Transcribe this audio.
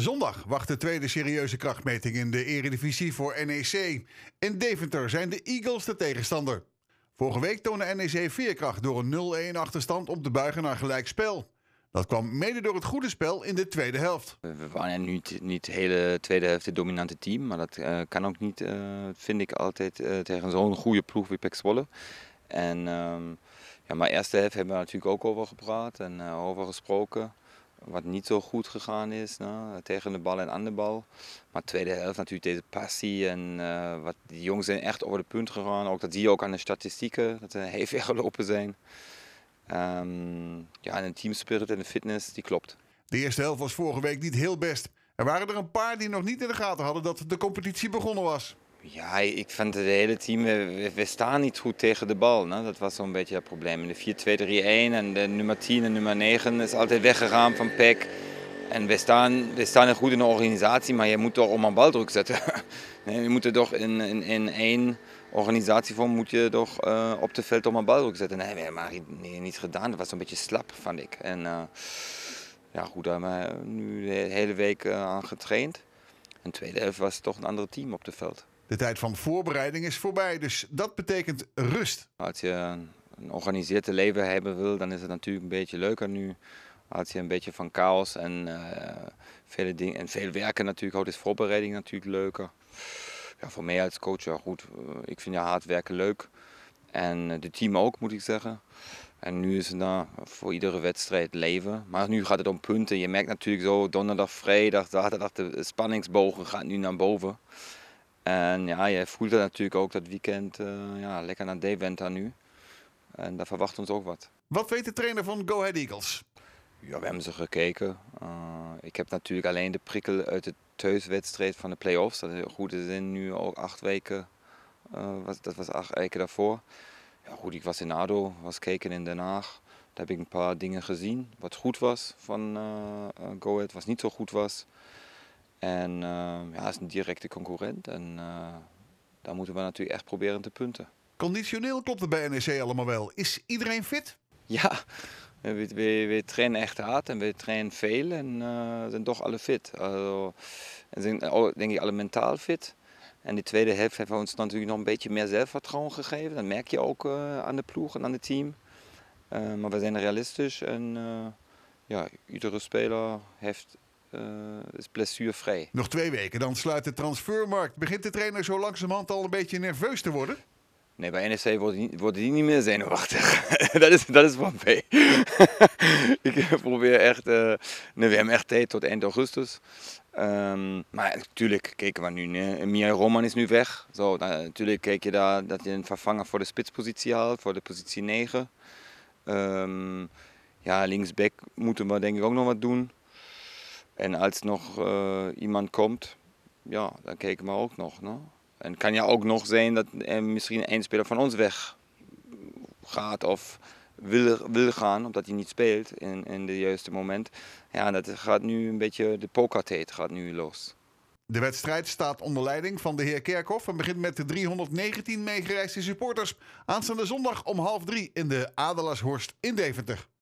Zondag wacht de tweede serieuze krachtmeting in de Eredivisie voor NEC. In Deventer zijn de Eagles de tegenstander. Vorige week toonde NEC veerkracht door een 0-1 achterstand om te buigen naar gelijkspel. Dat kwam mede door het goede spel in de tweede helft. We waren nu niet de hele tweede helft het dominante team. Maar dat eh, kan ook niet, uh, vind ik altijd, eh, tegen zo'n goede ploeg wie Pek Zwolle. En, ehm, ja, maar eerste helft hebben we natuurlijk ook over gepraat en over gesproken wat niet zo goed gegaan is. Nou, tegen de bal en aan de bal. Maar de tweede helft natuurlijk deze passie. En eh, wat, die jongens zijn echt over de punt gegaan. Ook, dat zie je ook aan de statistieken. Dat ze heel weggelopen zijn. Ehm, ja, en de teamspirit en de fitness, die klopt. De eerste helft was vorige week niet heel best. Er waren er een paar die nog niet in de gaten hadden dat de competitie begonnen was. Ja, ik vind het hele team, we, staan niet goed tegen de bal. Dat was zo'n beetje het probleem. De 4-2-3-1 en de nummer 10 en nummer 9 is altijd weggegaan van Peck. En we staan, we staan goed in de organisatie, maar je moet toch om een baldruk zetten. nee, je moet er toch in, in, in één organisatievorm moet je toch eh, op het veld om een baldruk zetten. Nee, we hebben maar niet, gedaan. Dat was een beetje slap, vond ik. En eh, ja, goed, daar hebben we eh, nu de hele week aan getraind. En de tweede helft was toch een ander team op het veld. De tijd van voorbereiding is voorbij, dus dat betekent rust. Als je een georganiseerd leven hebben wil, dan is het natuurlijk een beetje leuker nu. Als je een beetje van chaos en eh, vele dingen en veel werken natuurlijk, houdt is voorbereiding natuurlijk leuker. Ja, voor mij als coach, ja goed, eh, ik vind ja hard werken leuk. En eh, de team ook, moet ik zeggen. En nu is het nou voor iedere wedstrijd leven. Maar nu gaat het om punten. Je merkt natuurlijk zo donderdag, vrijdag, zaterdag, de spanningsbogen gaat nu naar boven. En ja, je er natuurlijk ook dat weekend eh, ja, lekker naar aan nu. En daar verwacht ons ook wat. Wat weet de trainer van Go Ahead Eagles? Ja, we hebben ze gekeken. Eh, ik heb natuurlijk alleen de prikkel uit de thuiswedstrijd van de play-offs. Dat is in zin nu ook acht weken. Eh, was, dat was acht weken daarvoor. Ja, goed, ik was in ADO, was keken in Den Haag. Daar heb ik een paar dingen gezien. Wat goed was van uh, Go Ahead, wat niet zo goed was. En ehm, ja, is een directe concurrent. En eh, daar moeten we natuurlijk echt proberen te punten. Conditioneel klopt het bij NEC allemaal wel. Is iedereen fit? Ja, we, we, we trainen echt hard en we trainen veel en uh, zijn toch alle fit. Also, en zijn denk ik alle mentaal fit. En de tweede helft hebben we ons natuurlijk nog een beetje meer zelfvertrouwen gegeven. Dat merk je ook eh, aan de ploeg en aan het team. maar we zijn realistisch en ja, iedere speler heeft uh, is blessuurvrij. Nog twee weken, dan sluit de transfermarkt. Begint de trainer zo langzamerhand al een beetje nerveus te worden? Nee, bij NEC worden die, worden niet meer zenuwachtig. dat, is, dat is van B. ik probeer echt... een nee, tijd tot eind augustus. Ehm, maar natuurlijk kijken we nu. Nee. Mia Roman is nu weg. Zo, dan, nou, natuurlijk kijk je daar dat je een vervanger voor de spitspositie haalt, voor de positie 9. Um, ehm, ja, linksback moeten we denk ik ook nog wat doen. En als nog eh, iemand komt, ja, dan kijken we ook nog. En kan ja ook nog zijn dat misschien een speler van ons weg gaat of wil, wil gaan, omdat hij niet speelt in, in de juiste moment. Ja, dat gaat nu een beetje, de pokertijd gaat nu los. De wedstrijd staat onder leiding van de heer Kerkhoff en begint met de 319 meegereisde supporters. Aanstaande zondag om half drie in de Adelaarshorst in Deventer.